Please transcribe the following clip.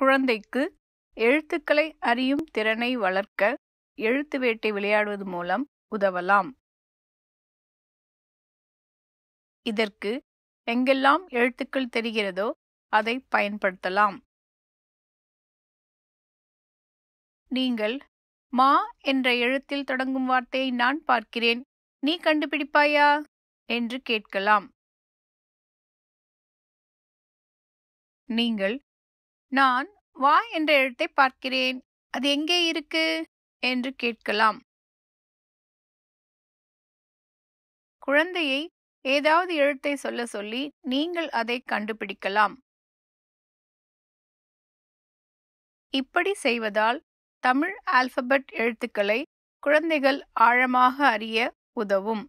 குழந்தைக்கு எழுத்துக்களை அறியும் திறனை வளர்க்க எழுத்து வேட்டை விளையாடுவது மூலம் உதவலாம் இதற்கு எங்கெல்லாம் எழுத்துக்கள் தெரிகிறதோ அதை பயன்படுத்தலாம் நீங்கள் மா என்ற எழுத்தில் தொடங்கும் வார்த்தையை நான் பார்க்கிறேன் நீ கண்டுபிடிப்பாயா என்று கேட்கலாம் நீங்கள் நான் வா என்ற எழுத்தை பார்க்கிறேன் அது எங்கே இருக்கு என்று கேட்கலாம் குழந்தையை ஏதாவது எழுத்தை சொல்ல சொல்லி நீங்கள் அதை கண்டுபிடிக்கலாம் இப்படி செய்வதால் தமிழ் ஆல்பபெட் எழுத்துக்களை குழந்தைகள் ஆழமாக அறிய உதவும்